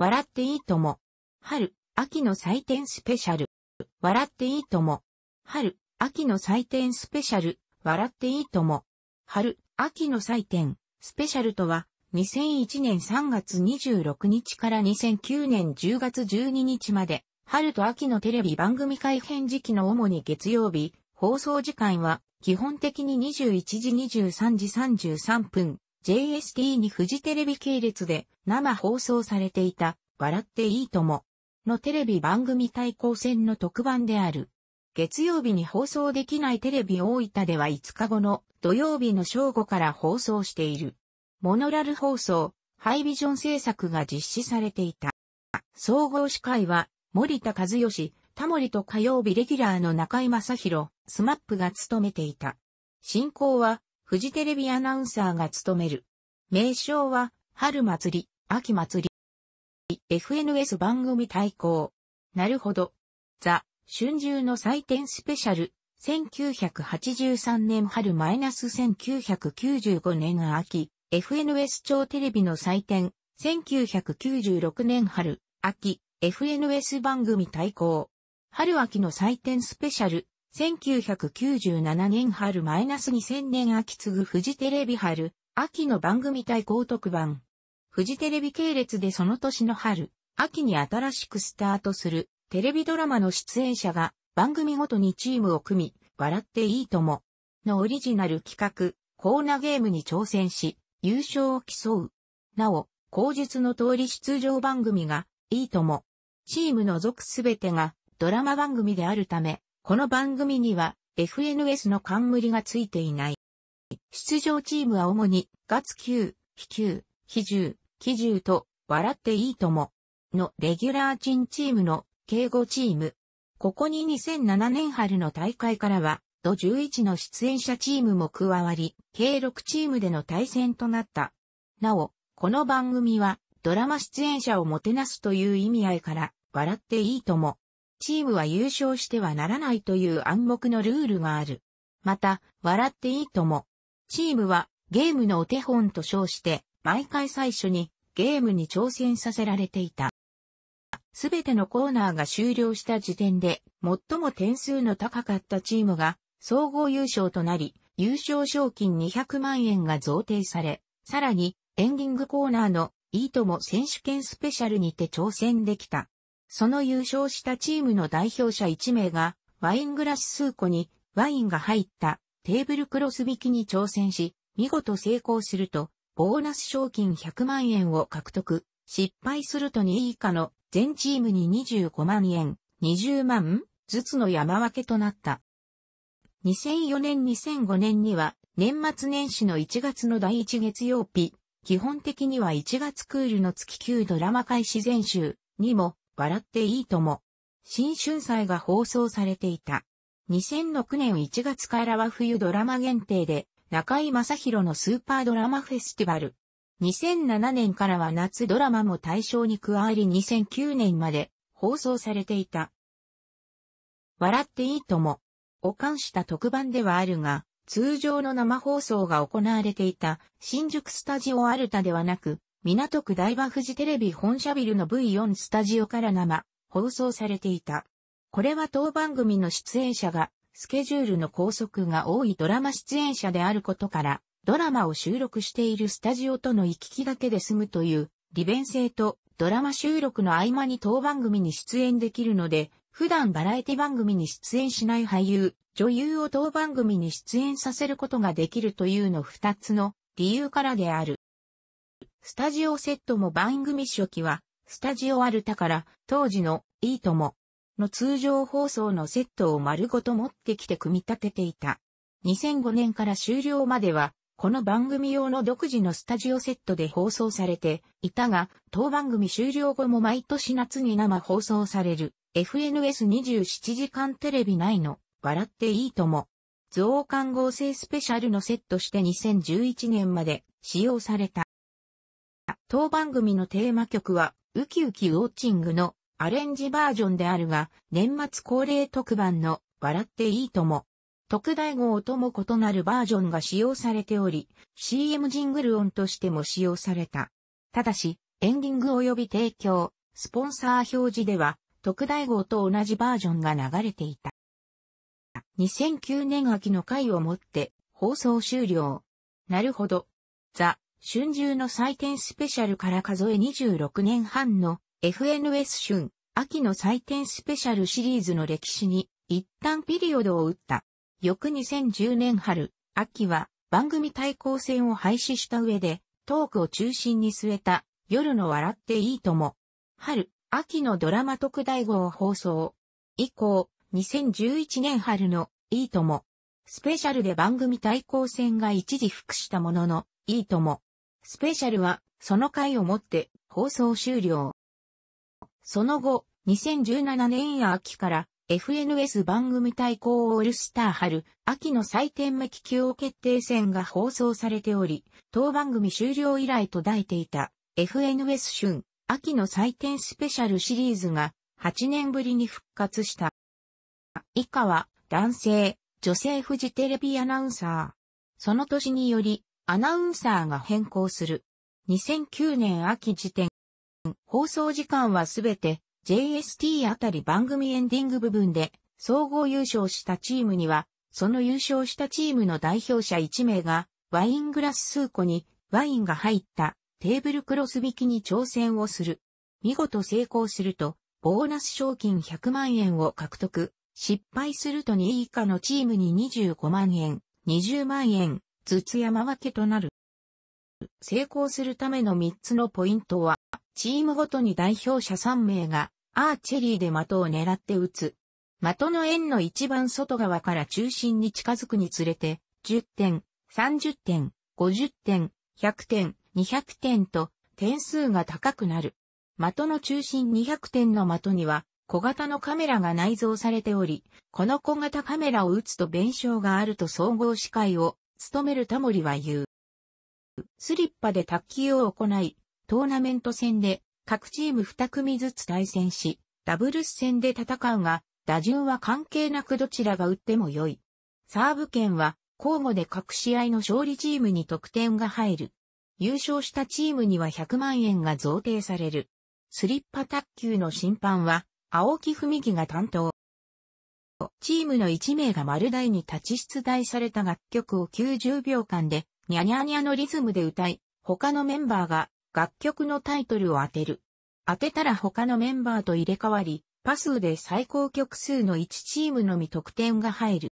笑っていいとも。春、秋の祭典スペシャル。笑っていいとも。春、秋の祭典スペシャル。笑っていいとも。春、秋の祭典スペシャルとは、2001年3月26日から2009年10月12日まで、春と秋のテレビ番組改編時期の主に月曜日、放送時間は基本的に21時23時33分 JST にフジテレビ系列で生放送されていた、笑っていいとも、のテレビ番組対抗戦の特番である。月曜日に放送できないテレビ大分では5日後の土曜日の正午から放送している。モノラル放送、ハイビジョン制作が実施されていた。総合司会は、森田和義、タモリと火曜日レギュラーの中井正宏、スマップが務めていた。進行は、フジテレビアナウンサーが務める。名称は、春祭り、秋祭り。FNS 番組対抗。なるほど。ザ、春秋の祭典スペシャル。1983年春マイナス -1995 年秋。FNS 超テレビの祭典。1996年春、秋。FNS 番組対抗。春秋の祭典スペシャル。1997年春マイナス2000年秋継ぐフジテレビ春、秋の番組対抗特番。フジテレビ系列でその年の春、秋に新しくスタートするテレビドラマの出演者が番組ごとにチームを組み、笑っていいとものオリジナル企画、コーナーゲームに挑戦し、優勝を競う。なお、後述の通り出場番組が、いいとも。チームの属すべてがドラマ番組であるため、この番組には FNS の冠がついていない。出場チームは主に、月9、飛球、飛獣、騎獣と、笑っていいとも、のレギュラーチンチームの、敬語チーム。ここに2007年春の大会からは、土11の出演者チームも加わり、計6チームでの対戦となった。なお、この番組は、ドラマ出演者をもてなすという意味合いから、笑っていいとも、チームは優勝してはならないという暗黙のルールがある。また、笑っていいとも。チームはゲームのお手本と称して、毎回最初にゲームに挑戦させられていた。すべてのコーナーが終了した時点で、最も点数の高かったチームが総合優勝となり、優勝賞金200万円が贈呈され、さらにエンディングコーナーのいいとも選手権スペシャルにて挑戦できた。その優勝したチームの代表者1名が、ワイングラス数個にワインが入ったテーブルクロス引きに挑戦し、見事成功すると、ボーナス賞金100万円を獲得。失敗すると2位以下の全チームに25万円、20万ずつの山分けとなった。2004年2005年には年末年始の1月の第1月曜日、基本的には1月クールの月9ドラマ開始前週にも笑っていいとも、新春祭が放送されていた。2006年1月からは冬ドラマ限定で、中井正宏のスーパードラマフェスティバル。2007年からは夏ドラマも対象に加わり2009年まで放送されていた。笑っていいとも、を冠した特番ではあるが、通常の生放送が行われていた新宿スタジオアルタではなく、港区台場富士テレビ本社ビルの V4 スタジオから生、放送されていた。これは当番組の出演者が、スケジュールの拘束が多いドラマ出演者であることから、ドラマを収録しているスタジオとの行き来だけで済むという、利便性と、ドラマ収録の合間に当番組に出演できるので、普段バラエティ番組に出演しない俳優、女優を当番組に出演させることができるというの二つの理由からである。スタジオセットも番組初期は、スタジオアルタから、当時の、いいとも、の通常放送のセットを丸ごと持ってきて組み立てていた。2005年から終了までは、この番組用の独自のスタジオセットで放送されていたが、当番組終了後も毎年夏に生放送される FNS27 時間テレビ内の笑っていいとも増刊合成スペシャルのセットして2011年まで使用された。当番組のテーマ曲は、ウキウキウォッチングのアレンジバージョンであるが、年末恒例特番の笑っていいとも、特大号とも異なるバージョンが使用されており、CM ジングル音としても使用された。ただし、エンディング及び提供、スポンサー表示では、特大号と同じバージョンが流れていた。2009年秋の回をもって、放送終了。なるほど。ザ・春秋の祭典スペシャルから数え26年半の FNS 春、秋の祭典スペシャルシリーズの歴史に一旦ピリオドを打った。翌2010年春、秋は番組対抗戦を廃止した上でトークを中心に据えた夜の笑っていいとも。春、秋のドラマ特大号を放送。以降、2011年春のいいとも。スペシャルで番組対抗戦が一時服したものの、いいとも。スペシャルは、その回をもって、放送終了。その後、2017年秋から、FNS 番組対抗オールスター春、秋の祭典目気球決定戦が放送されており、当番組終了以来と抱いていた、FNS 春、秋の祭典スペシャルシリーズが、8年ぶりに復活した。以下は、男性、女性フジテレビアナウンサー。その年により、アナウンサーが変更する。2009年秋時点。放送時間はすべて JST あたり番組エンディング部分で総合優勝したチームには、その優勝したチームの代表者1名がワイングラス数個にワインが入ったテーブルクロス引きに挑戦をする。見事成功すると、ボーナス賞金100万円を獲得。失敗すると2位以下のチームに25万円、20万円、津山分けとなる。成功するための3つのポイントは、チームごとに代表者3名がアーチェリーで的を狙って撃つ。的の円の一番外側から中心に近づくにつれて、10点、30点、50点、100点、200点と点数が高くなる。的の中心200点の的には小型のカメラが内蔵されており、この小型カメラを撃つと弁償があると総合視界を務めるタモリは言う。スリッパで卓球を行い、トーナメント戦で各チーム2組ずつ対戦し、ダブルス戦で戦うが、打順は関係なくどちらが打っても良い。サーブ権は交互で各試合の勝利チームに得点が入る。優勝したチームには100万円が贈呈される。スリッパ卓球の審判は青木文樹が担当。チームの1名が丸大に立ち出題された楽曲を90秒間で、ニャニャニャのリズムで歌い、他のメンバーが楽曲のタイトルを当てる。当てたら他のメンバーと入れ替わり、パスで最高曲数の1チームのみ得点が入る。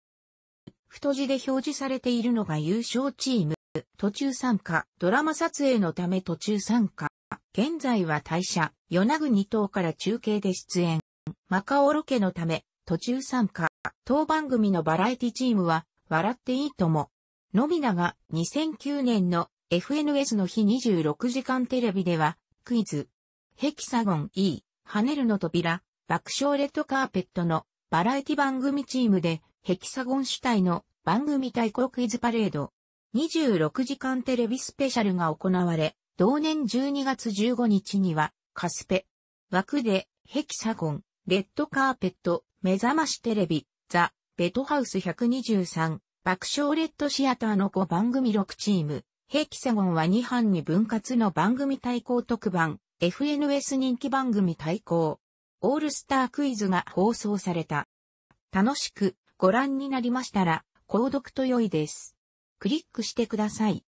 太字で表示されているのが優勝チーム、途中参加、ドラマ撮影のため途中参加、現在は退社、与那国島から中継で出演、マカオロケのため、途中参加。当番組のバラエティチームは、笑っていいとも。のびなが2009年の FNS の日26時間テレビでは、クイズ、ヘキサゴン E、跳ねるの扉、爆笑レッドカーペットのバラエティ番組チームで、ヘキサゴン主体の番組対抗クイズパレード、26時間テレビスペシャルが行われ、同年12月15日には、カスペ、枠で、ヘキサゴン、レッドカーペット、目覚ましテレビ、ザ・ベトハウス123、爆笑レッドシアターの5番組6チーム、ヘキサゴンは2班に分割の番組対抗特番、FNS 人気番組対抗、オールスタークイズが放送された。楽しくご覧になりましたら、購読と良いです。クリックしてください。